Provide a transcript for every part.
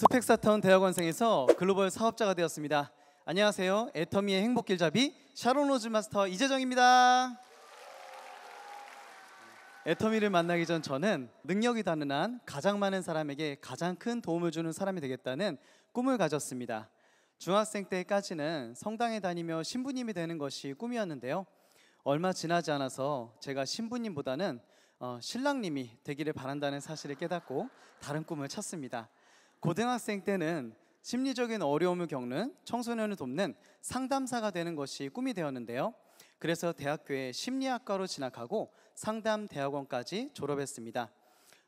스펙사타운 대학원생에서 글로벌 사업자가 되었습니다. 안녕하세요. 애터미의 행복길잡이 샤론로즈 마스터 이재정입니다. 애터미를 만나기 전 저는 능력이 다른한 가장 많은 사람에게 가장 큰 도움을 주는 사람이 되겠다는 꿈을 가졌습니다. 중학생 때까지는 성당에 다니며 신부님이 되는 것이 꿈이었는데요. 얼마 지나지 않아서 제가 신부님보다는 어, 신랑님이 되기를 바란다는 사실을 깨닫고 다른 꿈을 찾습니다. 고등학생 때는 심리적인 어려움을 겪는 청소년을 돕는 상담사가 되는 것이 꿈이 되었는데요. 그래서 대학교에 심리학과로 진학하고 상담대학원까지 졸업했습니다.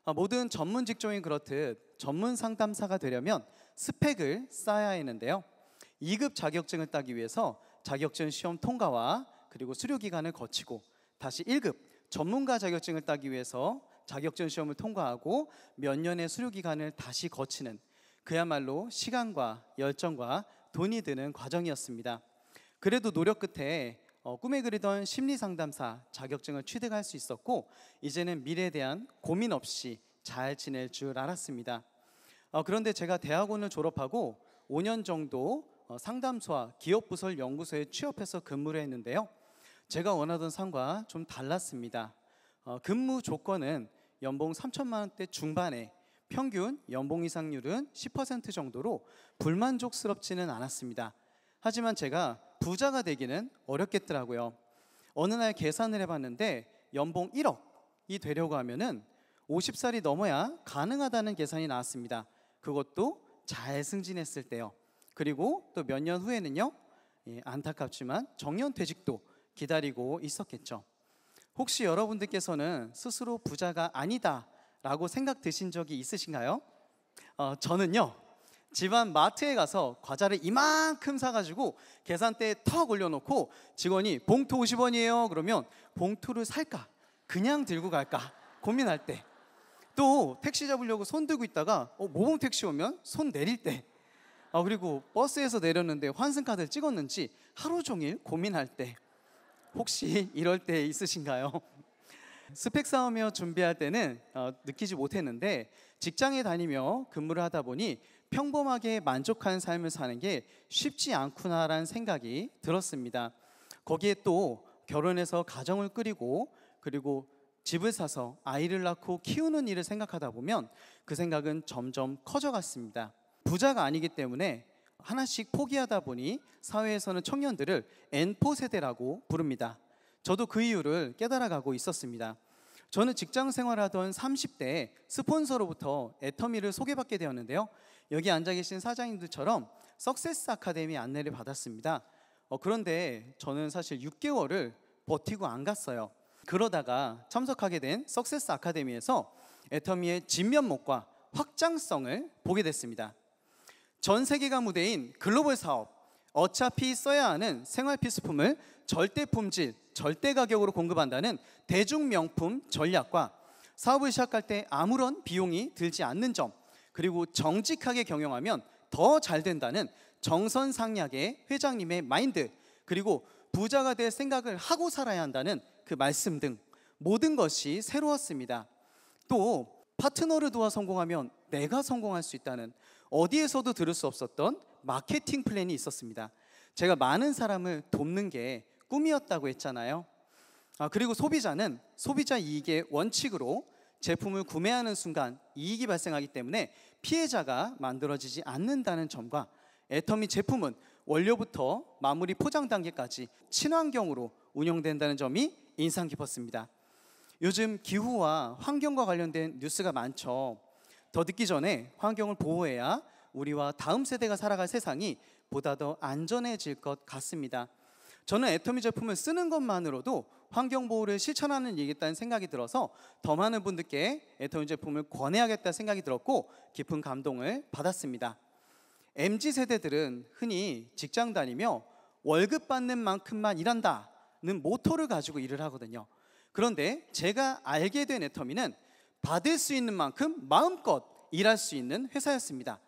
아, 모든 전문 직종인 그렇듯 전문 상담사가 되려면 스펙을 쌓아야 했는데요. 2급 자격증을 따기 위해서 자격증 시험 통과와 그리고 수료 기간을 거치고 다시 1급 전문가 자격증을 따기 위해서 자격증 시험을 통과하고 몇 년의 수료 기간을 다시 거치는 그야말로 시간과 열정과 돈이 드는 과정이었습니다. 그래도 노력 끝에 어, 꿈에 그리던 심리 상담사 자격증을 취득할 수 있었고 이제는 미래에 대한 고민 없이 잘 지낼 줄 알았습니다. 어, 그런데 제가 대학원을 졸업하고 5년 정도 어, 상담소와 기업부설 연구소에 취업해서 근무를 했는데요. 제가 원하던 상과 좀 달랐습니다. 어, 근무 조건은 연봉 3천만 원대 중반에 평균 연봉 이상률은 10% 정도로 불만족스럽지는 않았습니다. 하지만 제가 부자가 되기는 어렵겠더라고요. 어느 날 계산을 해봤는데 연봉 1억이 되려고 하면은 50살이 넘어야 가능하다는 계산이 나왔습니다. 그것도 잘 승진했을 때요. 그리고 또 몇 년 후에는요. 예, 안타깝지만 정년퇴직도 기다리고 있었겠죠. 혹시 여러분들께서는 스스로 부자가 아니다 라고 생각 드신 적이 있으신가요? 어, 저는요, 집안 마트에 가서 과자를 이만큼 사가지고 계산대에 턱 올려놓고 직원이 봉투 50원이에요. 그러면 봉투를 살까? 그냥 들고 갈까? 고민할 때. 또 택시 잡으려고 손 들고 있다가 어, 모범 택시 오면 손 내릴 때. 어, 그리고 버스에서 내렸는데 환승카드를 찍었는지 하루 종일 고민할 때. 혹시 이럴 때 있으신가요? 스펙 싸우며 준비할 때는 어, 느끼지 못했는데 직장에 다니며 근무를 하다 보니 평범하게 만족한 삶을 사는 게 쉽지 않구나라는 생각이 들었습니다. 거기에 또 결혼해서 가정을 꾸리고 그리고 집을 사서 아이를 낳고 키우는 일을 생각하다 보면 그 생각은 점점 커져갔습니다. 부자가 아니기 때문에 하나씩 포기하다 보니 사회에서는 청년들을 N포 세대라고 부릅니다. 저도 그 이유를 깨달아가고 있었습니다. 저는 직장 생활하던 3 0대 스폰서로부터 애터미를 소개받게 되었는데요. 여기 앉아 계신 사장님들처럼 석세스 아카데미 안내를 받았습니다. 어, 그런데 저는 사실 6개월을 버티고 안 갔어요. 그러다가 참석하게 된 석세스 아카데미에서 애터미의 진면목과 확장성을 보게 됐습니다. 전 세계가 무대인 글로벌 사업, 어차피 써야 하는 생활 필수품을 절대 품질, 절대 가격으로 공급한다는 대중명품 전략과 사업을 시작할 때 아무런 비용이 들지 않는 점, 그리고 정직하게 경영하면 더 잘 된다는 정선상략의 회장님의 마인드, 그리고 부자가 될 생각을 하고 살아야 한다는 그 말씀 등 모든 것이 새로웠습니다. 또 파트너를 도와 성공하면 내가 성공할 수 있다는 어디에서도 들을 수 없었던 마케팅 플랜이 있었습니다. 제가 많은 사람을 돕는 게 꿈이었다고 했잖아요. 아, 그리고 소비자는 소비자 이익의 원칙으로 제품을 구매하는 순간 이익이 발생하기 때문에 피해자가 만들어지지 않는다는 점과 애터미 제품은 원료부터 마무리 포장 단계까지 친환경으로 운영된다는 점이 인상 깊었습니다. 요즘 기후와 환경과 관련된 뉴스가 많죠. 더듣기 전에 환경을 보호해야 우리와 다음 세대가 살아갈 세상이 보다 더 안전해질 것 같습니다. 저는 애터미 제품을 쓰는 것만으로도 환경 보호를 실천하는 일이겠다는 생각이 들어서 더 많은 분들께 애터미 제품을 권해야겠다 생각이 들었고 깊은 감동을 받았습니다. MZ 세대들은 흔히 직장 다니며 월급 받는 만큼만 일한다는 모토를 가지고 일을 하거든요. 그런데 제가 알게 된 애터미는 받을 수 있는 만큼 마음껏 일할 수 있는 회사였습니다.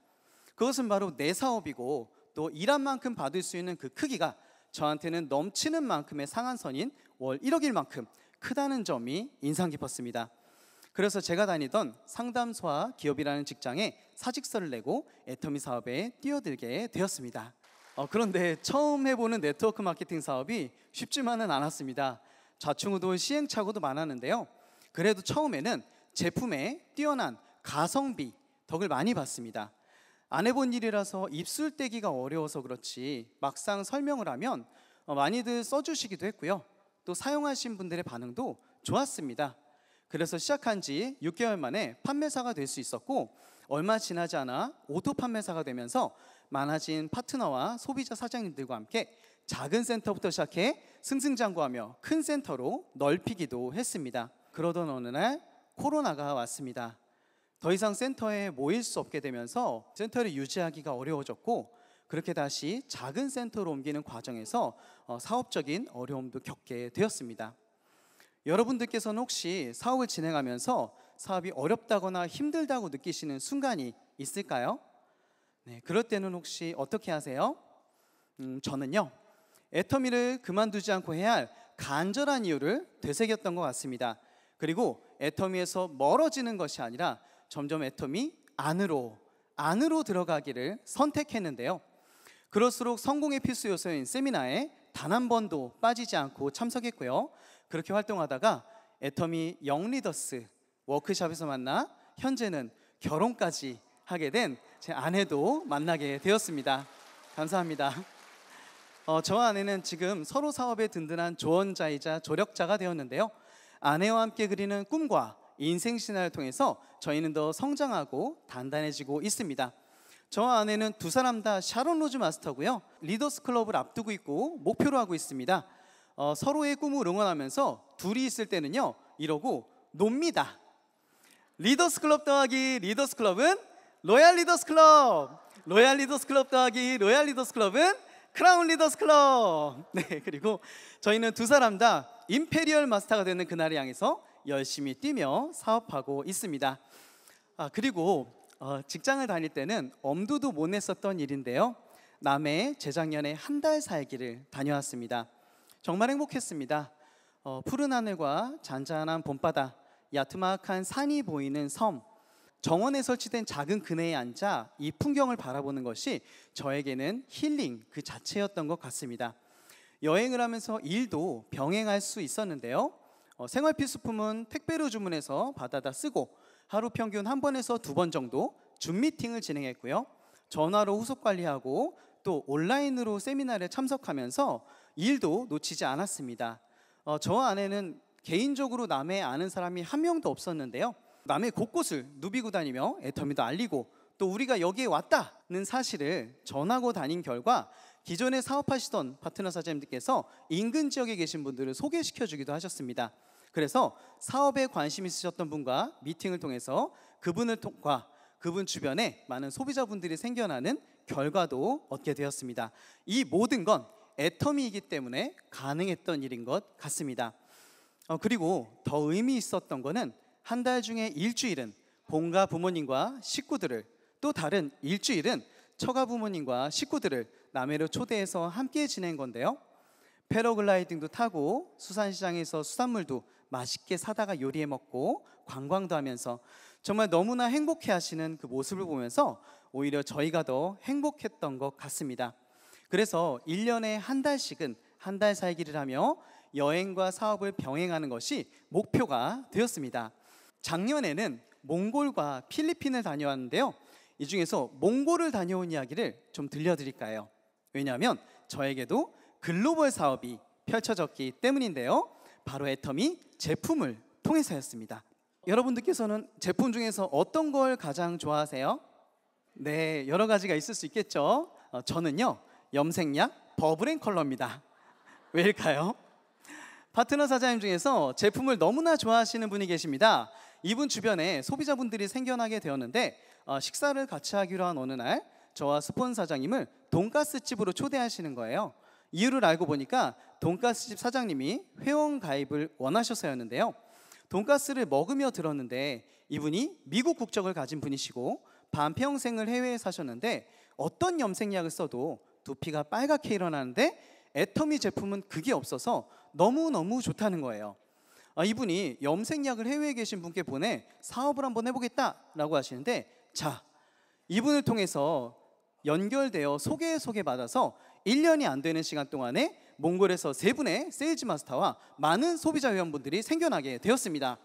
그것은 바로 내 사업이고 또 일한 만큼 받을 수 있는 그 크기가 저한테는 넘치는 만큼의 상한선인 월 1억일 만큼 크다는 점이 인상 깊었습니다. 그래서 제가 다니던 상담소와 기업이라는 직장에 사직서를 내고 애터미 사업에 뛰어들게 되었습니다. 어, 그런데 처음 해보는 네트워크 마케팅 사업이 쉽지만은 않았습니다. 좌충우돌 시행착오도 많았는데요. 그래도 처음에는 제품에 뛰어난 가성비, 덕을 많이 받습니다안 해본 일이라서 입술 떼기가 어려워서 그렇지 막상 설명을 하면 어, 많이들 써주시기도 했고요. 또 사용하신 분들의 반응도 좋았습니다. 그래서 시작한 지 6개월 만에 판매사가 될 수 있었고 얼마 지나지 않아 오토 판매사가 되면서 많아진 파트너와 소비자 사장님들과 함께 작은 센터부터 시작해 승승장구하며 큰 센터로 넓히기도 했습니다. 그러던 어느 날 코로나가 왔습니다. 더 이상 센터에 모일 수 없게 되면서 센터를 유지하기가 어려워졌고 그렇게 다시 작은 센터로 옮기는 과정에서 어, 사업적인 어려움도 겪게 되었습니다. 여러분들께서는 혹시 사업을 진행하면서 사업이 어렵다거나 힘들다고 느끼시는 순간이 있을까요? 네, 그럴 때는 혹시 어떻게 하세요? 음, 저는요, 애터미를 그만두지 않고 해야 할 간절한 이유를 되새겼던 것 같습니다. 그리고 애터미에서 멀어지는 것이 아니라 점점 애톰이 안으로 안으로 들어가기를 선택했는데요. 그럴수록 성공의 필수 요소인 세미나에 단 한 번도 빠지지 않고 참석했고요. 그렇게 활동하다가 애텀이 영리더스 워크샵에서 만나 현재는 결혼까지 하게 된 제 아내도 만나게 되었습니다. 감사합니다. 어, 저 아내는 지금 서로 사업에 든든한 조언자이자 조력자가 되었는데요. 아내와 함께 그리는 꿈과 인생 신화를 통해서 저희는 더 성장하고 단단해지고 있습니다. 저 안에는 두 사람 다 샤론 로즈 마스터고요. 리더스 클럽을 앞두고 있고 목표로 하고 있습니다. 어, 서로의 꿈을 응원하면서 둘이 있을 때는요. 이러고 놉니다. 리더스 클럽 더하기 리더스 클럽은 로얄 리더스 클럽. 로얄 리더스 클럽 더하기 로얄 리더스 클럽은 크라운 리더스 클럽. 네, 그리고 저희는 두 사람 다 임페리얼 마스터가 되는 그날을 향해서 열심히 뛰며 사업하고 있습니다. 아, 그리고 어, 직장을 다닐 때는 엄두도 못 냈었던 일인데요. 남해 재작년에 한 달 살기를 다녀왔습니다. 정말 행복했습니다. 어, 푸른 하늘과 잔잔한 봄바다, 야트막한 산이 보이는 섬, 정원에 설치된 작은 그네에 앉아 이 풍경을 바라보는 것이 저에게는 힐링 그 자체였던 것 같습니다. 여행을 하면서 일도 병행할 수 있었는데요. 어, 생활 필수품은 택배로 주문해서 받아다 쓰고 하루 평균 한 번에서 두 번 정도 줌 미팅을 진행했고요. 전화로 후속 관리하고 또 온라인으로 세미나를 참석하면서 일도 놓치지 않았습니다. 어, 저 안에는 개인적으로 남의 아는 사람이 한 명도 없었는데요. 남의 곳곳을 누비고 다니며 애터미도 알리고 또 우리가 여기에 왔다는 사실을 전하고 다닌 결과 기존에 사업하시던 파트너 사장님들께서 인근 지역에 계신 분들을 소개시켜 주기도 하셨습니다. 그래서 사업에 관심 있으셨던 분과 미팅을 통해서 그분을 통과 그분 주변에 많은 소비자분들이 생겨나는 결과도 얻게 되었습니다. 이 모든 건애터미이기 때문에 가능했던 일인 것 같습니다. 어, 그리고 더 의미 있었던 것은 한 달 중에 일주일은 본가 부모님과 식구들을 또 다른 일주일은 처가 부모님과 식구들을 남해로 초대해서 함께 지낸 건데요. 패러글라이딩도 타고 수산시장에서 수산물도 맛있게 사다가 요리해 먹고 관광도 하면서 정말 너무나 행복해 하시는 그 모습을 보면서 오히려 저희가 더 행복했던 것 같습니다. 그래서 1년에 한 달씩은 한 달 살기를 하며 여행과 사업을 병행하는 것이 목표가 되었습니다. 작년에는 몽골과 필리핀을 다녀왔는데요. 이 중에서 몽골을 다녀온 이야기를 좀 들려드릴까요? 왜냐하면 저에게도 글로벌 사업이 펼쳐졌기 때문인데요. 바로 애텀이 제품을 통해서였습니다. 여러분들께서는 제품 중에서 어떤 걸 가장 좋아하세요? 네, 여러 가지가 있을 수 있겠죠. 어, 저는요, 염색약 버블앤 컬러입니다. 왜일까요? 파트너 사장님 중에서 제품을 너무나 좋아하시는 분이 계십니다. 이분 주변에 소비자분들이 생겨나게 되었는데 어, 식사를 같이 하기로 한 어느 날 저와 스폰 사장님을 돈가스 집으로 초대하시는 거예요. 이유를 알고 보니까 돈가스 집 사장님이 회원 가입을 원하셔서였는데요. 돈가스를 먹으며 들었는데 이분이 미국 국적을 가진 분이시고 반평생을 해외에 사셨는데 어떤 염색약을 써도 두피가 빨갛게 일어나는데 애터미 제품은 그게 없어서 너무너무 좋다는 거예요. 아, 이분이 염색약을 해외에 계신 분께 보내 사업을 한번 해보겠다라고 하시는데 자 이분을 통해서 연결되어 소개 소개받아서 1년이 안 되는 시간 동안에 몽골에서 세 분의 세일즈 마스터와 많은 소비자 회원분들이 생겨나게 되었습니다.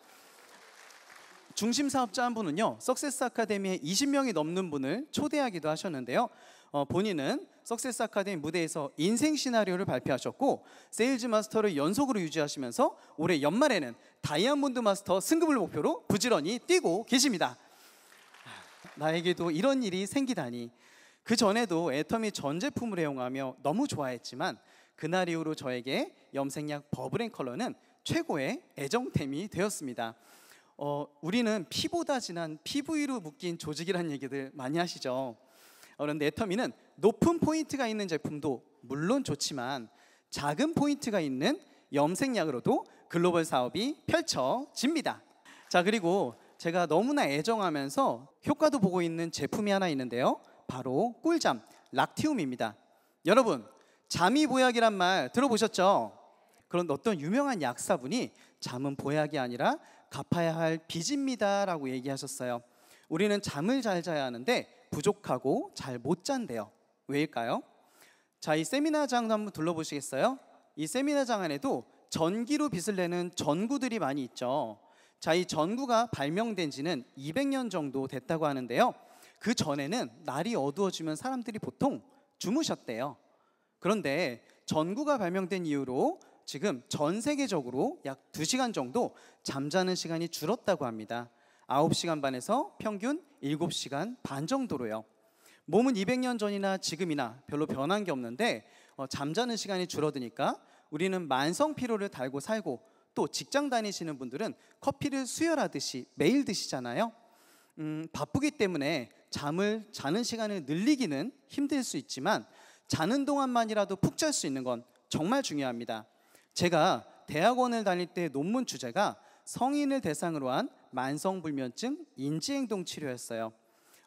중심 사업자 한 분은요, 석세스 아카데미에 20명이 넘는 분을 초대하기도 하셨는데요. 어, 본인은 석세스 아카데미 무대에서 인생 시나리오를 발표하셨고 세일즈 마스터를 연속으로 유지하시면서 올해 연말에는 다이아몬드 마스터 승급을 목표로 부지런히 뛰고 계십니다. 나에게도 이런 일이 생기다니 그 전에도 애터미 전 제품을 애용하며 너무 좋아했지만 그날 이후로 저에게 염색약 버블앤 컬러는 최고의 애정템이 되었습니다. 어, 우리는 피보다 진한 피부위로 묶인 조직이란 얘기들 많이 하시죠. 어, 그런데 애터미는 높은 포인트가 있는 제품도 물론 좋지만 작은 포인트가 있는 염색약으로도 글로벌 사업이 펼쳐집니다. 자 그리고 제가 너무나 애정하면서 효과도 보고 있는 제품이 하나 있는데요. 바로 꿀잠, 락티움입니다. 여러분, 잠이 보약이란 말 들어보셨죠? 그런 어떤 유명한 약사분이 잠은 보약이 아니라 갚아야 할 빚입니다라고 얘기하셨어요. 우리는 잠을 잘 자야 하는데 부족하고 잘 못 잔대요. 왜일까요? 자, 이 세미나장도 한번 둘러보시겠어요? 이 세미나장 안에도 전기로 빛을 내는 전구들이 많이 있죠. 자, 이 전구가 발명된 지는 200년 정도 됐다고 하는데요. 그 전에는 날이 어두워지면 사람들이 보통 주무셨대요. 그런데 전구가 발명된 이후로 지금 전 세계적으로 약 2시간 정도 잠자는 시간이 줄었다고 합니다. 9시간 반에서 평균 7시간 반 정도로요. 몸은 200년 전이나 지금이나 별로 변한 게 없는데 어, 잠자는 시간이 줄어드니까 우리는 만성 피로를 달고 살고 또 직장 다니시는 분들은 커피를 수혈하듯이 매일 드시잖아요. 음, 바쁘기 때문에 잠을 자는 시간을 늘리기는 힘들 수 있지만 자는 동안만이라도 푹 잘 수 있는 건 정말 중요합니다. 제가 대학원을 다닐 때 논문 주제가 성인을 대상으로 한 만성불면증 인지행동 치료였어요.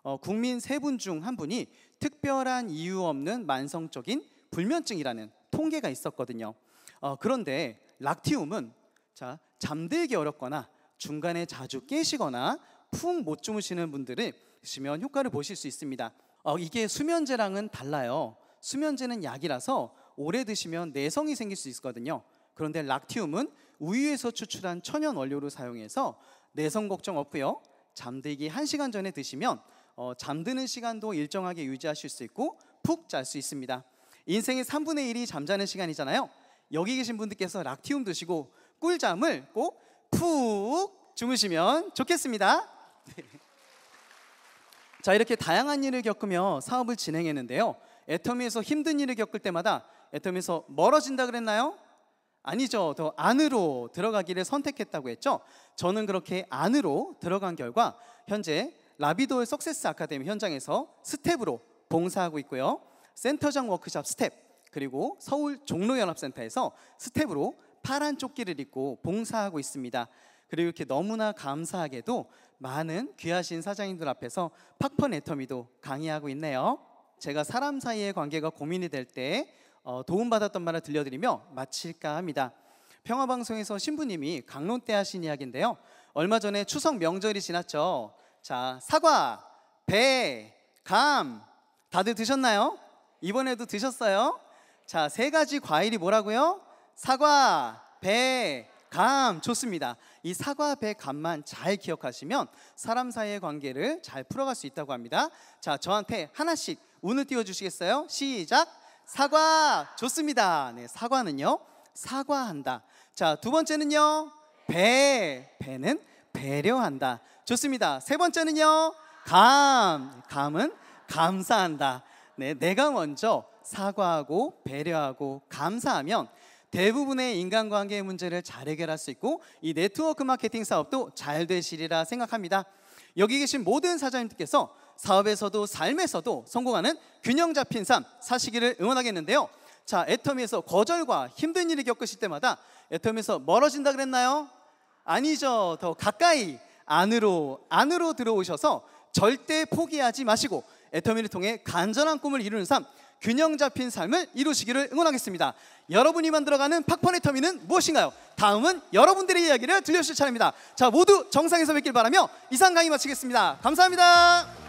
어, 국민 세 분 중 한 분이 특별한 이유 없는 만성적인 불면증이라는 통계가 있었거든요. 어, 그런데 락티움은 자, 잠들기 어렵거나 중간에 자주 깨시거나 푹 못 주무시는 분들을 드시면 효과를 보실 수 있습니다. 어, 이게 수면제랑은 달라요. 수면제는 약이라서 오래 드시면 내성이 생길 수 있거든요. 그런데 락티움은 우유에서 추출한 천연 원료로 사용해서 내성 걱정 없고요. 잠들기 1시간 전에 드시면 어, 잠드는 시간도 일정하게 유지하실 수 있고 푹 잘 수 있습니다. 인생의 3분의 1이 잠자는 시간이잖아요. 여기 계신 분들께서 락티움 드시고 꿀잠을 꼭 푹 주무시면 좋겠습니다. 자, 이렇게 다양한 일을 겪으며 사업을 진행했는데요. 애터미에서 힘든 일을 겪을 때마다 애터미에서 멀어진다 그랬나요? 아니죠. 더 안으로 들어가기를 선택했다고 했죠. 저는 그렇게 안으로 들어간 결과 현재 라비도의 석세스 아카데미 현장에서 스텝으로 봉사하고 있고요. 센터장 워크샵 스텝 그리고 서울 종로연합센터에서 스텝으로 파란 조끼를 입고 봉사하고 있습니다. 그리고 이렇게 너무나 감사하게도 많은 귀하신 사장님들 앞에서 팍펀 애터미도 강의하고 있네요. 제가 사람 사이의 관계가 고민이 될때 어, 도움받았던 말을 들려드리며 마칠까 합니다. 평화방송에서 신부님이 강론 때 하신 이야기인데요. 얼마 전에 추석 명절이 지났죠. 자, 사과, 배, 감 다들 드셨나요? 이번에도 드셨어요? 자, 세 가지 과일이 뭐라고요? 사과, 배, 감 좋습니다. 이 사과 배 감만 잘 기억하시면 사람 사이의 관계를 잘 풀어갈 수 있다고 합니다. 자, 저한테 하나씩 운을 띄워 주시겠어요? 시작. 사과 좋습니다. 네, 사과는요. 사과한다. 자, 두 번째는요. 배. 배는 배려한다. 좋습니다. 세 번째는요. 감. 감은 감사한다. 네, 내가 먼저 사과하고 배려하고 감사하면 대부분의 인간관계의 문제를 잘 해결할 수 있고 이 네트워크 마케팅 사업도 잘 되시리라 생각합니다. 여기 계신 모든 사장님들께서 사업에서도 삶에서도 성공하는 균형 잡힌 삶 사시기를 응원하겠는데요. 자, 애터미에서 거절과 힘든 일을 겪으실 때마다 애터미에서 멀어진다 그랬나요? 아니죠. 더 가까이 안으로 안으로 들어오셔서 절대 포기하지 마시고 애터미를 통해 간절한 꿈을 이루는 삶 균형 잡힌 삶을 이루시기를 응원하겠습니다. 여러분이 만들어가는 팍펀의 터미는 무엇인가요? 다음은 여러분들의 이야기를 들려주실 차례입니다. 자, 모두 정상에서 뵙길 바라며 이상 강의 마치겠습니다. 감사합니다.